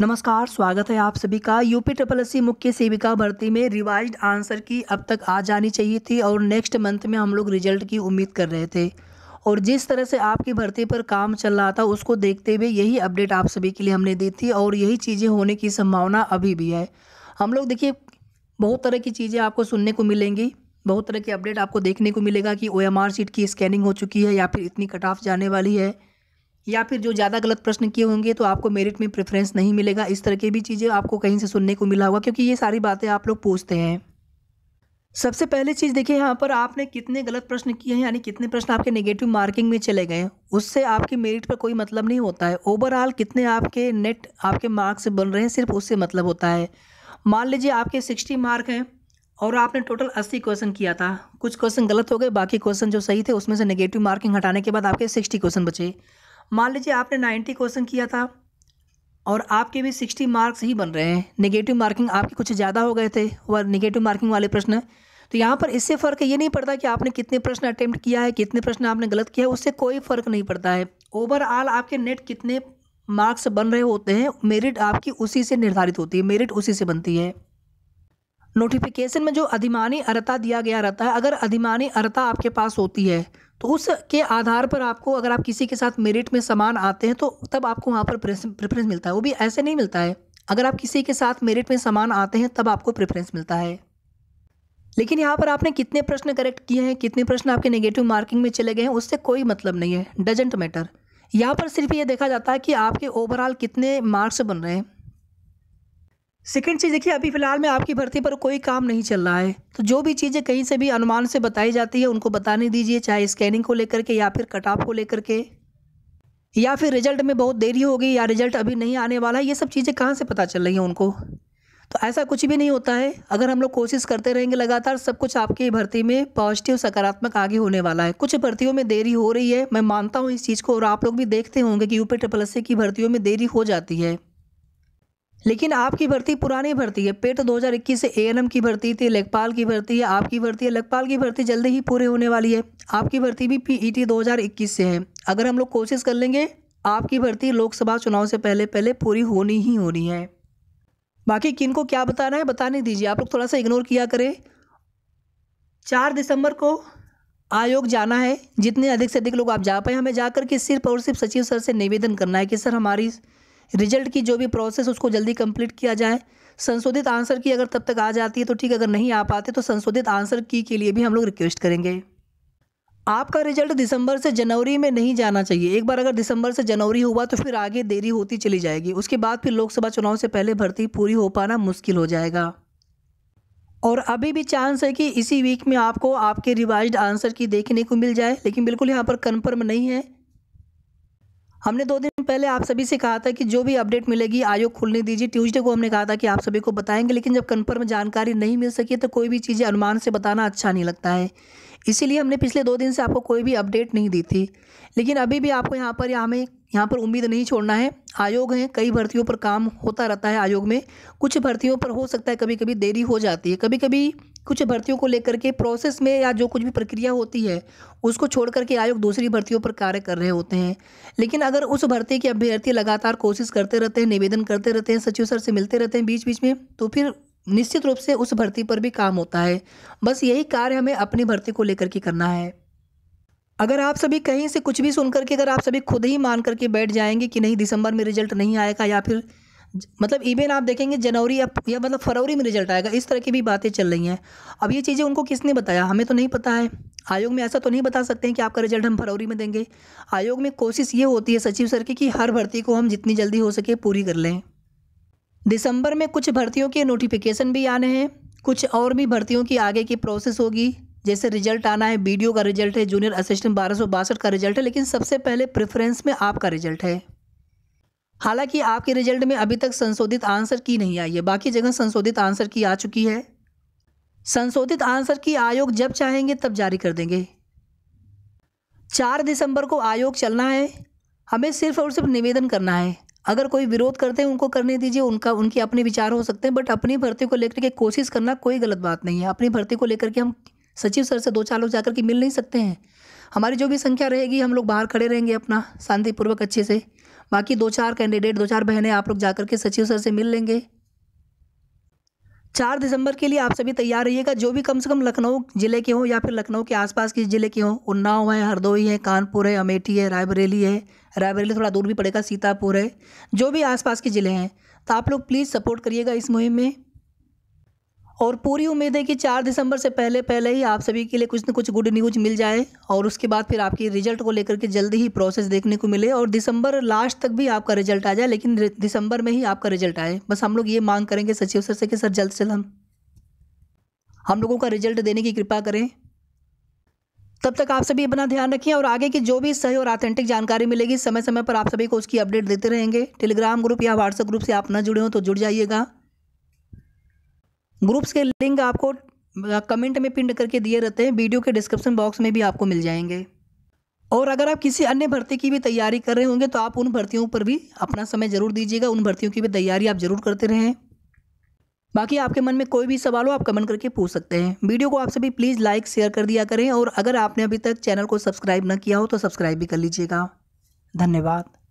नमस्कार स्वागत है आप सभी का यूपी ट्रिपल एस मुख्य सेविका भर्ती में रिवाइज्ड आंसर की अब तक आ जानी चाहिए थी और नेक्स्ट मंथ में हम लोग रिजल्ट की उम्मीद कर रहे थे और जिस तरह से आपकी भर्ती पर काम चल रहा था उसको देखते हुए यही अपडेट आप सभी के लिए हमने दी थी और यही चीज़ें होने की संभावना अभी भी है हम लोग देखिए बहुत तरह की चीज़ें आपको सुनने को मिलेंगी बहुत तरह की अपडेट आपको देखने को मिलेगा कि ओ सीट की स्कैनिंग हो चुकी है या फिर इतनी कट ऑफ जाने वाली है या फिर जो ज़्यादा गलत प्रश्न किए होंगे तो आपको मेरिट में प्रेफरेंस नहीं मिलेगा इस तरह की भी चीज़ें आपको कहीं से सुनने को मिला होगा क्योंकि ये सारी बातें आप लोग पूछते हैं सबसे पहले चीज़ देखिए यहाँ पर आपने कितने गलत प्रश्न किए हैं यानी कितने प्रश्न आपके नेगेटिव मार्किंग में चले गए उससे आपके मेरिट पर कोई मतलब नहीं होता है ओवरऑल कितने आपके नेट आपके मार्क्स बन रहे हैं सिर्फ उससे मतलब होता है मान लीजिए आपके सिक्सटी मार्क हैं और आपने टोटल अस्सी क्वेश्चन किया था कुछ क्वेश्चन गलत हो गए बाकी क्वेश्चन जो सही थे उसमें से नेगेटिव मार्किंग हटाने के बाद आपके सिक्सटी क्वेश्चन बचे मान लीजिए आपने नाइन्टी क्वेश्चन किया था और आपके भी सिक्सटी मार्क्स ही बन रहे हैं नेगेटिव मार्किंग आपके कुछ ज़्यादा हो गए थे वह नेगेटिव मार्किंग वाले प्रश्न तो यहाँ पर इससे फ़र्क ये नहीं पड़ता कि आपने कितने प्रश्न अटैम्प्ट किया है कितने प्रश्न आपने गलत किया है उससे कोई फ़र्क नहीं पड़ता है ओवरऑल आपके नेट कितने मार्क्स बन रहे होते हैं मेरिट आपकी उसी से निर्धारित होती है मेरिट उसी से बनती है नोटिफिकेशन में जो अधिमानी अर्ता दिया गया रहता है अगर अधिमानी अर्ता आपके पास होती है तो उसके आधार पर आपको अगर आप किसी के साथ मेरिट में समान आते हैं तो तब आपको वहाँ पर प्रेफरेंस मिलता है वो भी ऐसे नहीं मिलता है अगर आप किसी के साथ मेरिट में समान आते हैं तब आपको प्रेफरेंस मिलता है लेकिन यहाँ पर आपने कितने प्रश्न करेक्ट किए हैं कितने प्रश्न आपके नेगेटिव मार्किंग में चले गए हैं उससे कोई मतलब नहीं है डजेंट मैटर यहाँ पर सिर्फ ये देखा जाता है कि आपके ओवरऑल कितने मार्क्स बन रहे हैं सेकेंड चीज़ देखिए अभी फ़िलहाल में आपकी भर्ती पर कोई काम नहीं चल रहा है तो जो भी चीज़ें कहीं से भी अनुमान से बताई जाती है उनको बताने दीजिए चाहे स्कैनिंग को लेकर के या फिर कट ऑफ को लेकर के या फिर रिजल्ट में बहुत देरी होगी या रिजल्ट अभी नहीं आने वाला है ये सब चीज़ें कहाँ से पता चल रही हैं उनको तो ऐसा कुछ भी नहीं होता है अगर हम लोग कोशिश करते रहेंगे लगातार सब कुछ आपकी भर्ती में पॉजिटिव सकारात्मक आगे होने वाला है कुछ भर्तियों में देरी हो रही है मैं मानता हूँ इस चीज़ को और आप लोग भी देखते होंगे कि यूपी ट्रिपल एस की भर्तियों में देरी हो जाती है लेकिन आपकी भर्ती पुरानी भर्ती है पेट 2021 तो से ए की भर्ती थी लेखपाल की भर्ती है आपकी भर्ती है लेखपाल की भर्ती जल्दी ही पूरी होने वाली है आपकी भर्ती भी पीईटी e 2021 से है अगर हम लोग कोशिश कर लेंगे आपकी भर्ती लोकसभा चुनाव से पहले पहले पूरी होनी ही होनी है बाकी किन को क्या बताना है बताने दीजिए आप लोग थोड़ा सा इग्नोर किया करें चार दिसंबर को आयोग जाना है जितने अधिक से अधिक लोग आप जा पाए हमें जाकर के सिर्फ और सिर्फ सचिव सर से निवेदन करना है कि सर हमारी रिजल्ट की जो भी प्रोसेस उसको जल्दी कंप्लीट किया जाए संशोधित आंसर की अगर तब तक आ जाती है तो ठीक अगर नहीं आ पाते तो संशोधित आंसर की के लिए भी हम लोग रिक्वेस्ट करेंगे आपका रिजल्ट दिसंबर से जनवरी में नहीं जाना चाहिए एक बार अगर दिसंबर से जनवरी हुआ तो फिर आगे देरी होती चली जाएगी उसके बाद फिर लोकसभा चुनाव से पहले भर्ती पूरी हो पाना मुश्किल हो जाएगा और अभी भी चांस है कि इसी वीक में आपको आपके रिवाइज आंसर की देखने को मिल जाए लेकिन बिल्कुल यहाँ पर कन्फर्म नहीं है हमने दो दिन पहले आप सभी से कहा था कि जो भी अपडेट मिलेगी आयोग खुलने दीजिए ट्यूसडे को हमने कहा था कि आप सभी को बताएंगे लेकिन जब कन्फर्म जानकारी नहीं मिल सकी तो कोई भी चीज़ें अनुमान से बताना अच्छा नहीं लगता है इसीलिए हमने पिछले दो दिन से आपको कोई भी अपडेट नहीं दी थी लेकिन अभी भी आपको यहाँ पर हमें यहाँ पर उम्मीद नहीं छोड़ना है आयोग हैं कई भर्तियों पर काम होता रहता है आयोग में कुछ भर्तियों पर हो सकता है कभी कभी देरी हो जाती है कभी कभी कुछ भर्तियों को लेकर के प्रोसेस में या जो कुछ भी प्रक्रिया होती है उसको छोड़ करके आयोग दूसरी भर्तियों पर कार्य कर रहे होते हैं लेकिन अगर उस भर्ती के अभ्यर्थी लगातार कोशिश करते रहते हैं निवेदन करते रहते हैं सचिव सर से मिलते रहते हैं बीच बीच में तो फिर निश्चित रूप से उस भर्ती पर भी काम होता है बस यही कार्य हमें अपनी भर्ती को लेकर के करना है अगर आप सभी कहीं से कुछ भी सुन करके अगर आप सभी खुद ही मान करके बैठ जाएंगे कि नहीं दिसंबर में रिजल्ट नहीं आएगा या फिर मतलब इवेन आप देखेंगे जनवरी या, या मतलब फरवरी में रिजल्ट आएगा इस तरह की भी बातें चल रही हैं अब ये चीज़ें उनको किसने बताया हमें तो नहीं पता है आयोग में ऐसा तो नहीं बता सकते हैं कि आपका रिजल्ट हम फरवरी में देंगे आयोग में कोशिश ये होती है सचिव सर की कि हर भर्ती को हम जितनी जल्दी हो सके पूरी कर लें दिसंबर में कुछ भर्तियों के नोटिफिकेशन भी आने हैं कुछ और भी भर्तियों की आगे की प्रोसेस होगी जैसे रिजल्ट आना है बीडीओ का रिजल्ट है जूनियर असिस्टेंट बारह का रिजल्ट है लेकिन सबसे पहले प्रेफरेंस में आपका रिजल्ट है हालांकि आपके रिजल्ट में अभी तक संशोधित आंसर की नहीं आई है बाकी जगह संशोधित आंसर की आ चुकी है संशोधित आंसर की आयोग जब चाहेंगे तब जारी कर देंगे चार दिसंबर को आयोग चलना है हमें सिर्फ और सिर्फ निवेदन करना है अगर कोई विरोध करते हैं उनको करने दीजिए उनका उनके अपने विचार हो सकते हैं बट अपनी भर्ती को लेकर के कोशिश करना कोई गलत बात नहीं है अपनी भर्ती को लेकर के हम सचिव सर से दो चार लोग जाकर के मिल नहीं सकते हैं हमारी जो भी संख्या रहेगी हम लोग बाहर खड़े रहेंगे अपना शांतिपूर्वक अच्छे से बाकी दो चार कैंडिडेट दो चार बहनें आप लोग जाकर के सचिव सर से मिल लेंगे चार दिसंबर के लिए आप सभी तैयार रहिएगा जो भी कम से कम लखनऊ ज़िले के हों या फिर लखनऊ के आसपास के ज़िले के हों उन्नाव है हरदोई है कानपुर है अमेठी है रायबरेली है रायबरेली थोड़ा दूर भी पड़ेगा सीतापुर है जो भी आसपास के ज़िले हैं तो आप लोग प्लीज़ सपोर्ट करिएगा इस मुहिम में और पूरी उम्मीद है कि चार दिसंबर से पहले पहले ही आप सभी के लिए कुछ न कुछ गुड न्यूज मिल जाए और उसके बाद फिर आपके रिजल्ट को लेकर के जल्दी ही प्रोसेस देखने को मिले और दिसंबर लास्ट तक भी आपका रिजल्ट आ जाए लेकिन दिसंबर में ही आपका रिजल्ट आए बस हम लोग ये मांग करेंगे सचिव सर से कि सर जल्द से जल्द हम हम लोगों का रिजल्ट देने की कृपा करें तब तक आप सभी अपना ध्यान रखिए और आगे की जो भी सही और ऑथेंटिक जानकारी मिलेगी समय समय पर आप सभी को उसकी अपडेट देते रहेंगे टेलीग्राम ग्रुप या व्हाट्सएप ग्रुप से आप न जुड़े हों तो जुड़ जाइएगा ग्रुप्स के लिंक आपको कमेंट में पिंड करके दिए रहते हैं वीडियो के डिस्क्रिप्शन बॉक्स में भी आपको मिल जाएंगे और अगर आप किसी अन्य भर्ती की भी तैयारी कर रहे होंगे तो आप उन भर्तियों पर भी अपना समय ज़रूर दीजिएगा उन भर्तियों की भी तैयारी आप ज़रूर करते रहें बाकी आपके मन में कोई भी सवाल हो आप कमेंट करके पूछ सकते हैं वीडियो को आप सभी प्लीज़ लाइक शेयर कर दिया करें और अगर आपने अभी तक चैनल को सब्सक्राइब न किया हो तो सब्सक्राइब भी कर लीजिएगा धन्यवाद